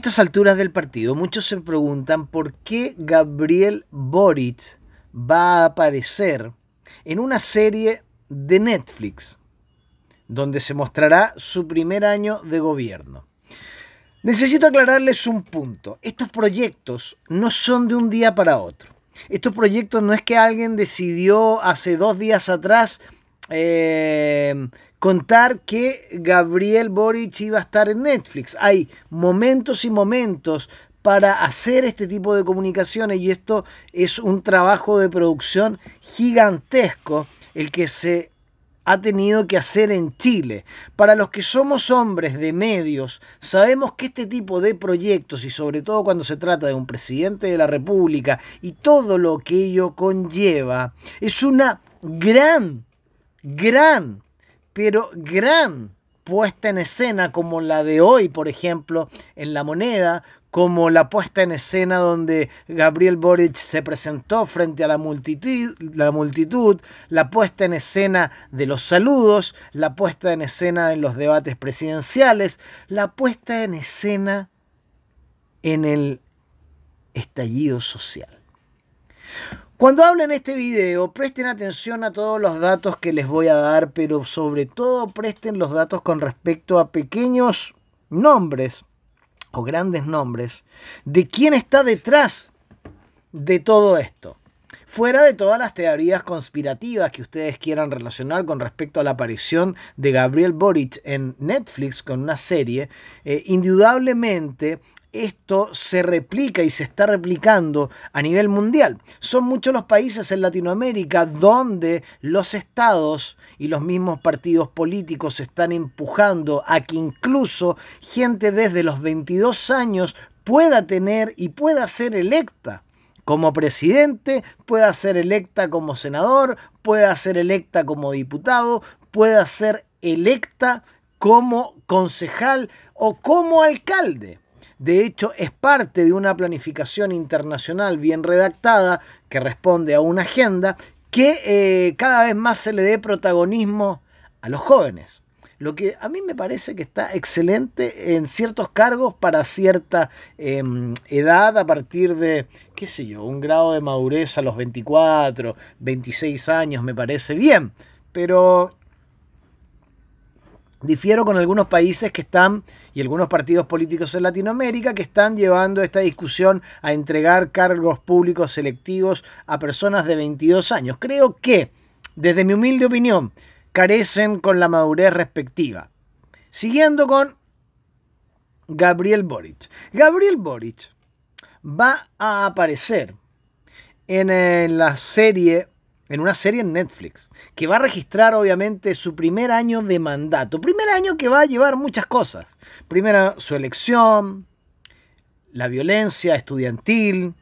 estas alturas del partido, muchos se preguntan por qué Gabriel Boric va a aparecer en una serie de Netflix, donde se mostrará su primer año de gobierno. Necesito aclararles un punto. Estos proyectos no son de un día para otro. Estos proyectos no es que alguien decidió hace dos días atrás Em, contar que Gabriel Boric iba a estar en Netflix. Hay momentos y momentos para hacer este tipo de comunicaciones y esto es un trabajo de producción gigantesco el que se ha tenido que hacer en Chile. Para los que somos hombres de medios, sabemos que este tipo de proyectos, y sobre todo cuando se trata de un presidente de la República y todo lo que ello conlleva, es una gran gran, pero gran puesta en escena como la de hoy, por ejemplo, en La Moneda, como la puesta en escena donde Gabriel Boric se presentó frente a la multitud, la multitud, la puesta en escena de los saludos, la puesta en escena en los debates presidenciales, la puesta en escena en el estallido social. Cuando hablen este video, presten atención a todos los datos que les voy a dar, pero sobre todo presten los datos con respecto a pequeños nombres o grandes nombres de quién está detrás de todo esto. Fuera de todas las teorías conspirativas que ustedes quieran relacionar con respecto a la aparición de Gabriel Boric en Netflix con una serie, eh, indudablemente esto se replica y se está replicando a nivel mundial. Son muchos los países en Latinoamérica donde los estados y los mismos partidos políticos están empujando a que incluso gente desde los 22 años pueda tener y pueda ser electa como presidente, pueda ser electa como senador, pueda ser electa como diputado, pueda ser electa como concejal o como alcalde. De hecho, es parte de una planificación internacional bien redactada que responde a una agenda que eh, cada vez más se le dé protagonismo a los jóvenes. Lo que a mí me parece que está excelente en ciertos cargos para cierta em, edad, a partir de, qué sé yo, un grado de madurez a los 24, 26 años, me parece bien. Pero Difiero con algunos países que están y algunos partidos políticos en Latinoamérica que están llevando esta discusión a entregar cargos públicos selectivos a personas de 22 años. Creo que, desde mi humilde opinión, carecen con la madurez respectiva. Siguiendo con Gabriel Boric. Gabriel Boric va a aparecer en eh, la serie en una serie en Netflix, que va a registrar obviamente su primer año de mandato, primer año que va a llevar muchas cosas. Primera, su elección, la violencia estudiantil,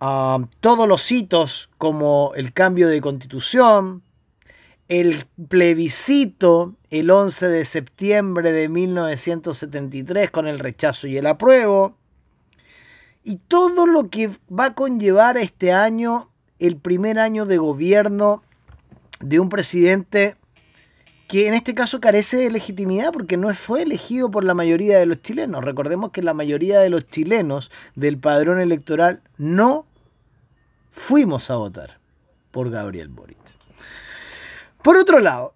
um, todos los hitos como el cambio de constitución, el plebiscito el 11 de septiembre de 1973 con el rechazo y el apruebo, y todo lo que va a conllevar este año el primer año de gobierno de un presidente que en este caso carece de legitimidad porque no fue elegido por la mayoría de los chilenos. Recordemos que la mayoría de los chilenos del padrón electoral no fuimos a votar por Gabriel Boric. Por otro lado,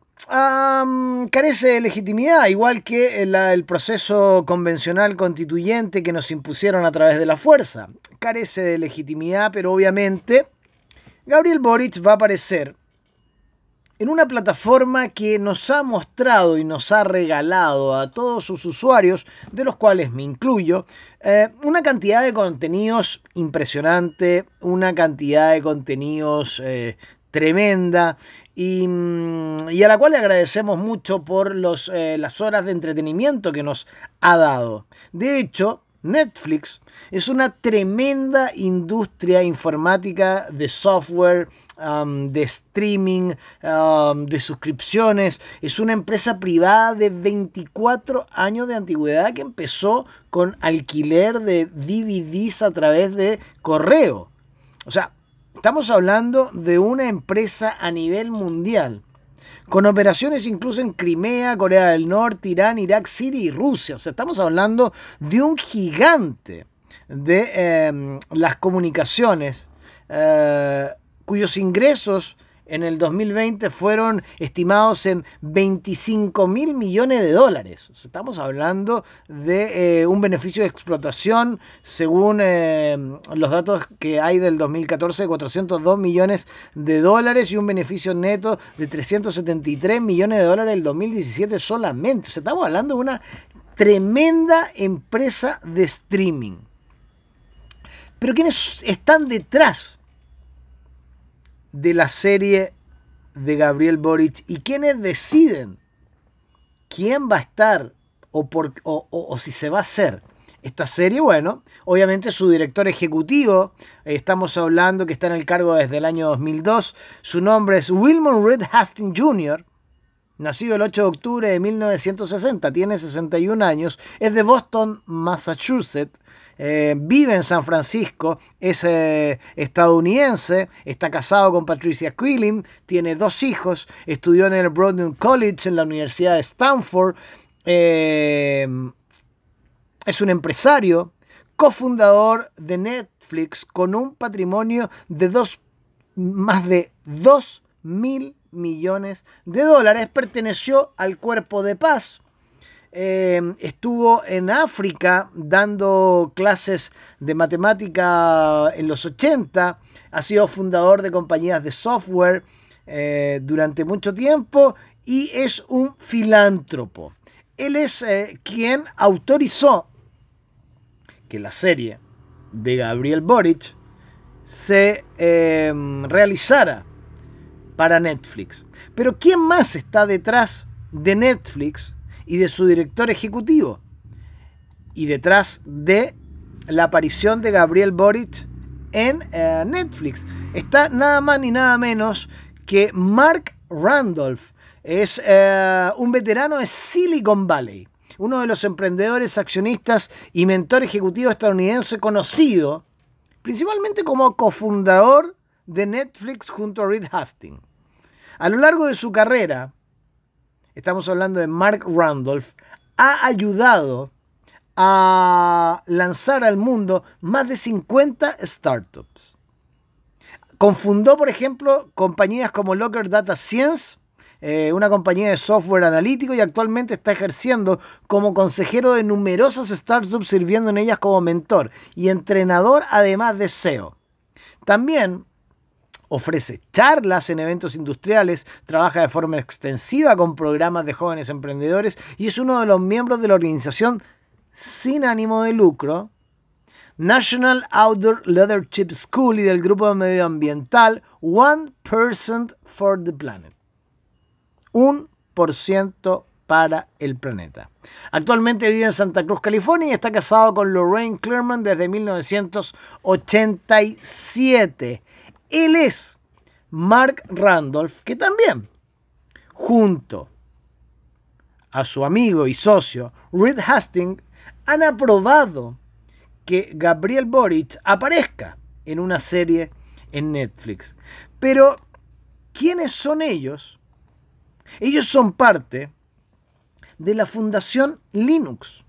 carece de legitimidad, igual que el proceso convencional constituyente que nos impusieron a través de la fuerza. Carece de legitimidad, pero obviamente Gabriel Boric va a aparecer en una plataforma que nos ha mostrado y nos ha regalado a todos sus usuarios, de los cuales me incluyo, eh, una cantidad de contenidos impresionante, una cantidad de contenidos eh, tremenda. Mm, y, a la cual le agradecemos mucho por los, eh, las horas de entretenimiento que nos ha dado. De hecho, Netflix es una tremenda industria informática de software, um, de streaming, um, de suscripciones. Es una empresa privada de 24 años de antigüedad que empezó con alquiler de DVDs a través de correo. O sea, estamos hablando de una empresa a nivel mundial con operaciones incluso en Crimea, Corea del Norte, Irán, Irak, Siria y Rusia. O sea, estamos hablando de un gigante de em, las comunicaciones eh, cuyos ingresos en el 2020 fueron estimados en 25 mil millones de dólares. Estamos hablando de eh, un beneficio de explotación, según eh, los datos que hay del 2014, de 402 millones de dólares y un beneficio neto de 373 millones de dólares el 2017 solamente. O estamos hablando de una tremenda empresa de streaming. Pero ¿quiénes están detrás de la serie de Gabriel Boric y quienes deciden quién va a estar o, o, si se va a hacer esta serie, bueno, obviamente su director ejecutivo, eh, estamos hablando que está en el cargo desde el año 2002, su nombre es Wilmot Reed Hastings Jr., nacido el 8 de octubre de 1960, tiene 61 años, es de Boston, Massachusetts, eh, vive en San Francisco, es eh, estadounidense, está casado con Patricia Quillen, tiene dos hijos, estudió en el Broadway College, en la Universidad de Stanford, eh, es un empresario, cofundador de Netflix con un patrimonio de dos, más de 2 mil millones de dólares, perteneció al cuerpo de paz eh, estuvo en África dando clases de matemática en los 80, ha sido fundador de compañías de software eh, durante mucho tiempo y es un filántropo. Él es eh, quien autorizó que la serie de Gabriel Boric se em, realizara para Netflix. Pero ¿quién más está detrás de Netflix y de su director ejecutivo. Y detrás de la aparición de Gabriel Boric en eh, Netflix está nada más ni nada menos que Mark Randolph. Es eh, un veterano de Silicon Valley, uno de los emprendedores, accionistas y mentor ejecutivo estadounidense conocido principalmente como cofundador de Netflix junto a Reed Hastings. A lo largo de su carrera, estamos hablando de Mark Randolph, ha ayudado a lanzar al mundo más de 50 startups. Confundó, por ejemplo, compañías como Locker Data Science, eh, una compañía de software analítico, y actualmente está ejerciendo como consejero de numerosas startups, sirviendo en ellas como mentor y entrenador, además de SEO. También ofrece charlas en eventos industriales, trabaja de forma extensiva con programas de jóvenes emprendedores y es uno de los miembros de la organización sin ánimo de lucro National Outdoor Leadership School y del grupo medioambiental One Percent for the Planet. Un por ciento para el planeta. Actualmente vive en Santa Cruz, California y está casado con Lorraine Clerman desde 1987. Él es Mark Randolph, que también, junto a su amigo y socio Reed Hastings, han aprobado que Gabriel Boric aparezca en una serie en Netflix. Pero, ¿quiénes son ellos? Ellos son parte de la Fundación Linux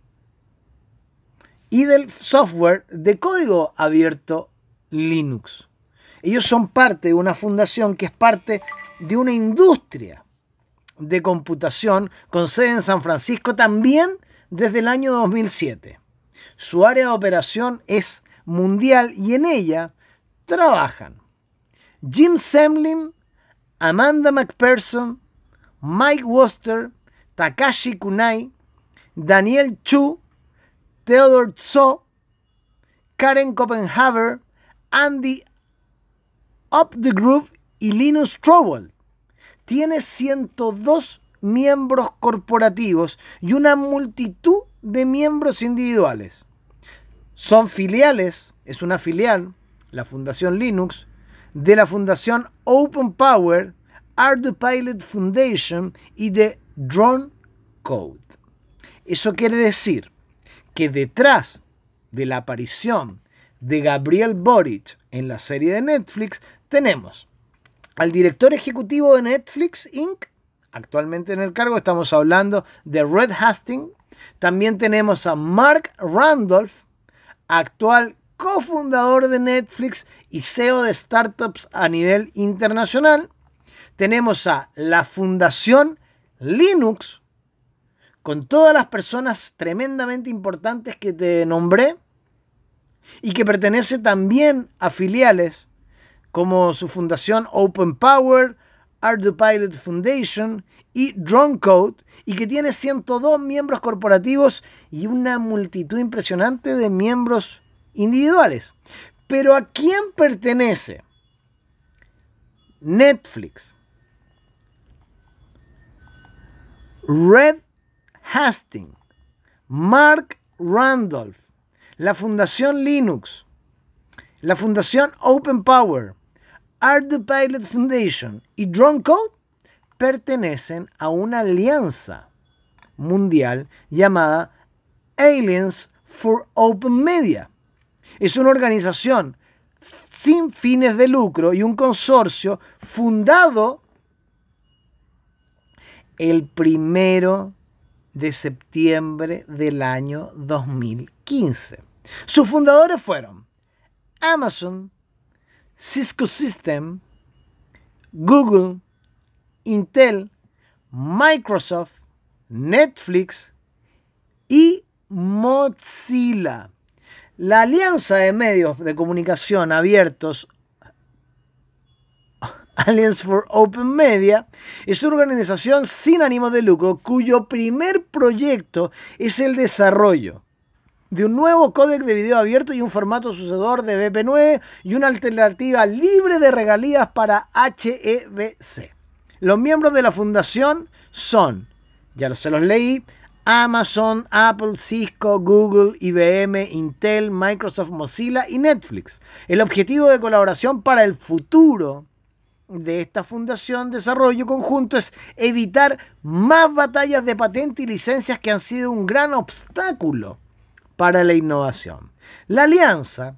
y del software de código abierto Linux. Ellos son parte de una fundación que es parte de una industria de computación con sede en San Francisco también desde el año 2007. Su área de operación es mundial y en ella trabajan Jim Semlin, Amanda McPherson, Mike Woster, Takashi Kunai, Daniel Chu, Theodore Tso, Karen Copenhaver, Andy Up the Group y Linux Trouble. Tiene 102 miembros corporativos y una multitud de miembros individuales. Son filiales, es una filial, la Fundación Linux, de la Fundación Open Power, Art Pilot Foundation y de Drone Code. Eso quiere decir que detrás de la aparición de Gabriel Boric en la serie de Netflix tenemos al director ejecutivo de Netflix Inc., actualmente en el cargo, estamos hablando de Red Hastings. También tenemos a Mark Randolph, actual cofundador de Netflix y CEO de startups a nivel internacional. Tenemos a la Fundación Linux, con todas las personas tremendamente importantes que te nombré y que pertenece también a filiales como su fundación Open Power, Art the Pilot Foundation y Drone Code, y que tiene 102 miembros corporativos y una multitud impresionante de miembros individuales. Pero ¿a quién pertenece? Netflix, Red Hastings, Mark Randolph, la Fundación Linux, la Fundación Open Power, Art the Pilot Foundation y Drone Code pertenecen a una alianza mundial llamada Aliens for Open Media. Es una organización sin fines de lucro y un consorcio fundado el primero de septiembre del año 2015. Sus fundadores fueron Amazon, Cisco System, Google, Intel, Microsoft, Netflix y Mozilla. La alianza de medios de comunicación abiertos Alliance for Open Media es una organización sin ánimo de lucro cuyo primer proyecto es el desarrollo de un nuevo códec de video abierto y un formato sucedor de BP9 y una alternativa libre de regalías para HEBC. Los miembros de la fundación son, ya se los leí, Amazon, Apple, Cisco, Google, IBM, Intel, Microsoft, Mozilla y Netflix. El objetivo de colaboración para el futuro de esta fundación desarrollo conjunto es evitar más batallas de patentes y licencias que han sido un gran obstáculo para la innovación. La alianza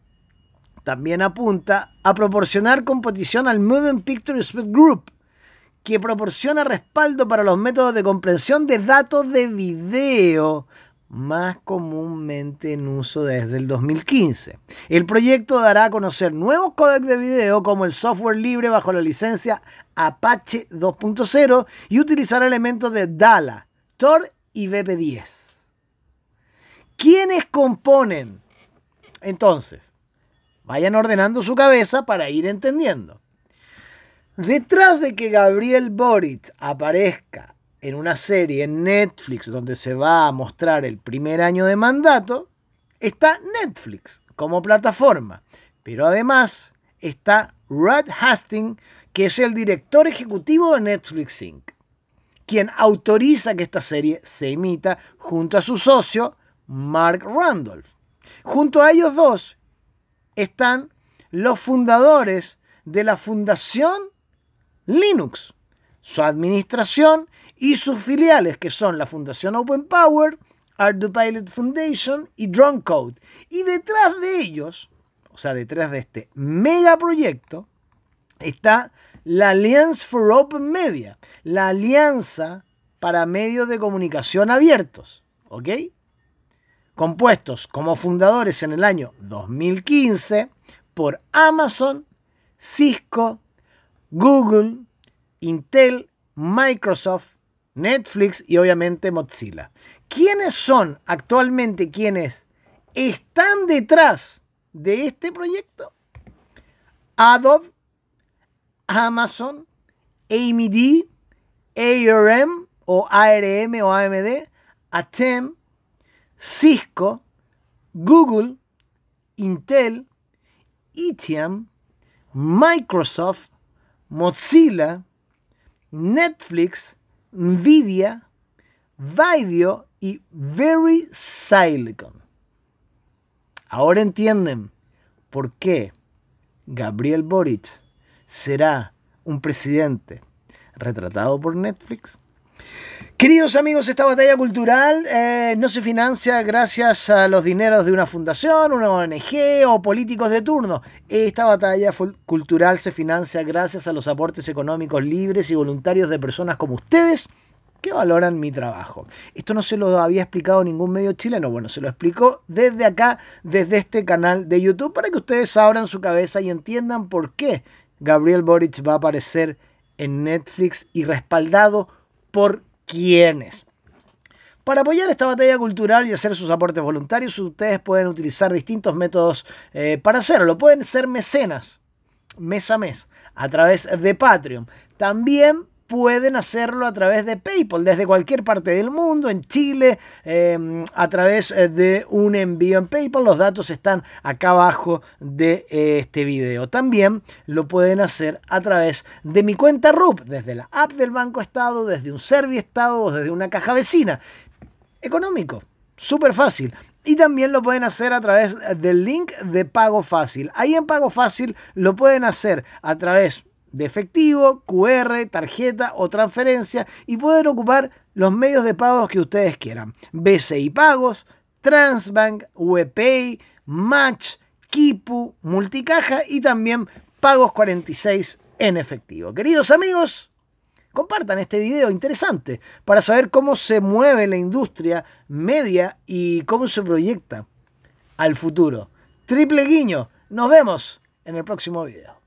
también apunta a proporcionar competición al Moving Pictures Group, que proporciona respaldo para los métodos de comprensión de datos de video más comúnmente en uso desde el 2015. El proyecto dará a conocer nuevos códecs de video como el software libre bajo la licencia Apache 2.0 y utilizará elementos de DALA, Tor y BP10. ¿Quiénes componen? Entonces, vayan ordenando su cabeza para ir entendiendo. Detrás de que Gabriel Boric aparezca en una serie en Netflix donde se va a mostrar el primer año de mandato, está Netflix como plataforma. Pero además está Rod Hastings, que es el director ejecutivo de Netflix Inc., quien autoriza que esta serie se emita junto a su socio Mark Randolph. Junto a ellos dos están los fundadores de la Fundación Linux, su administración y sus filiales, que son la Fundación Open Power, Art Pilot Foundation y Drone Y detrás de ellos, o sea, detrás de este megaproyecto, está la Alliance for Open Media, la alianza para medios de comunicación abiertos. ¿Ok? compuestos como fundadores en el año 2015 por Amazon, Cisco, Google, Intel, Microsoft, Netflix y obviamente Mozilla. ¿Quiénes son actualmente quienes están detrás de este proyecto? Adobe, Amazon, AMD, ARM o ARM o AMD, ATEM, Cisco, Google, Intel, Etiam, Microsoft, Mozilla, Netflix, Nvidia, Video y Very Silicon. Ahora entienden por qué Gabriel Boric será un presidente retratado por Netflix. Queridos amigos, esta batalla cultural eh, no se financia gracias a los dineros de una fundación, una ONG o políticos de turno. Esta batalla cultural se financia gracias a los aportes económicos libres y voluntarios de personas como ustedes que valoran mi trabajo. Esto no se lo había explicado ningún medio chileno, bueno, se lo explicó desde acá, desde este canal de YouTube, para que ustedes abran su cabeza y entiendan por qué Gabriel Boric va a aparecer en Netflix y respaldado por quienes. Para apoyar esta batalla cultural y hacer sus aportes voluntarios, ustedes pueden utilizar distintos métodos eh, para hacerlo. Pueden ser mecenas, mes a mes, a través de Patreon. También pueden hacerlo a través de PayPal desde cualquier parte del mundo, en Chile, em, a través eh, de un envío en PayPal. Los datos están acá abajo de eh, este video. También lo pueden hacer a través de mi cuenta RUP, desde la app del Banco Estado, desde un Servi Estado desde una caja vecina. Económico, súper fácil. Y también lo pueden hacer a través del link de Pago Fácil. Ahí en Pago Fácil lo pueden hacer a través de efectivo, QR, tarjeta o transferencia y pueden ocupar los medios de pagos que ustedes quieran. BCI Pagos, Transbank, WePay, Match, Kipu, Multicaja y también Pagos 46 en efectivo. Queridos amigos, compartan este video interesante para saber cómo se mueve la industria media y cómo se proyecta al futuro. Triple guiño, nos vemos en el próximo video.